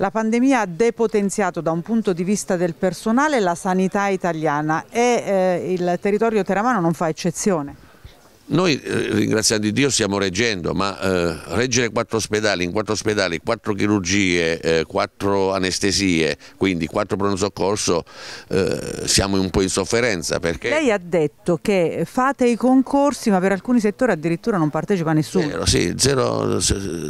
La pandemia ha depotenziato da un punto di vista del personale la sanità italiana e eh, il territorio teramano non fa eccezione. Noi, eh, ringraziando Dio, stiamo reggendo, ma eh, reggere quattro ospedali, in quattro ospedali, quattro chirurgie, eh, quattro anestesie, quindi quattro pronto soccorso, eh, siamo un po' in sofferenza. Perché... Lei ha detto che fate i concorsi, ma per alcuni settori addirittura non partecipa nessuno. Zero, sì, zero,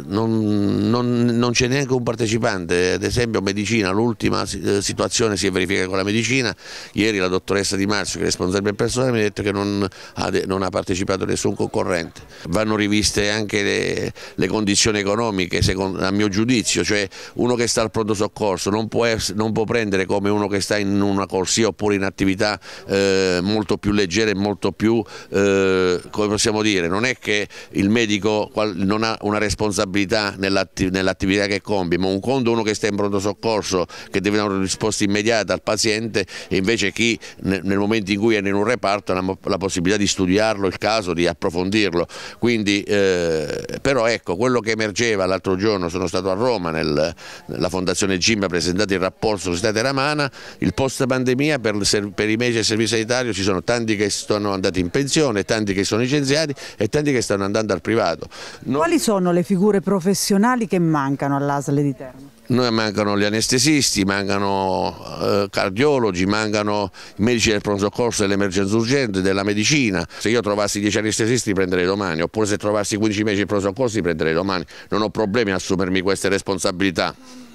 non, non, non c'è neanche un partecipante, ad esempio medicina, l'ultima eh, situazione si è verificata con la medicina, ieri la dottoressa Di Marzio, che è responsabile del personale, mi ha detto che non ha, non ha partecipato nessun concorrente. Vanno riviste anche le, le condizioni economiche, secondo, a mio giudizio, cioè uno che sta al pronto soccorso non può, essere, non può prendere come uno che sta in una corsia oppure in attività eh, molto più leggere, molto più, eh, come possiamo dire, non è che il medico non ha una responsabilità nell'attività che compie, ma un conto uno che sta in pronto soccorso, che deve dare una risposta immediata al paziente, e invece chi nel momento in cui è in un reparto ha la possibilità di studiarlo, il caso, di di approfondirlo. Quindi, eh, però ecco, quello che emergeva l'altro giorno, sono stato a Roma nel, nella Fondazione Gimba, ha presentato il rapporto su State Ramana, il post pandemia per, per i medici e il servizio sanitario ci sono tanti che sono andati in pensione, tanti che sono licenziati e tanti che stanno andando al privato. No... Quali sono le figure professionali che mancano all'ASL di Teramo? noi mancano gli anestesisti, mancano eh, cardiologi, mancano i medici del pronto soccorso, dell'emergenza urgente, della medicina. Se io trovassi 10 anestesisti li prenderei domani, oppure se trovassi 15 medici del pronto soccorso li prenderei domani. Non ho problemi a assumermi queste responsabilità.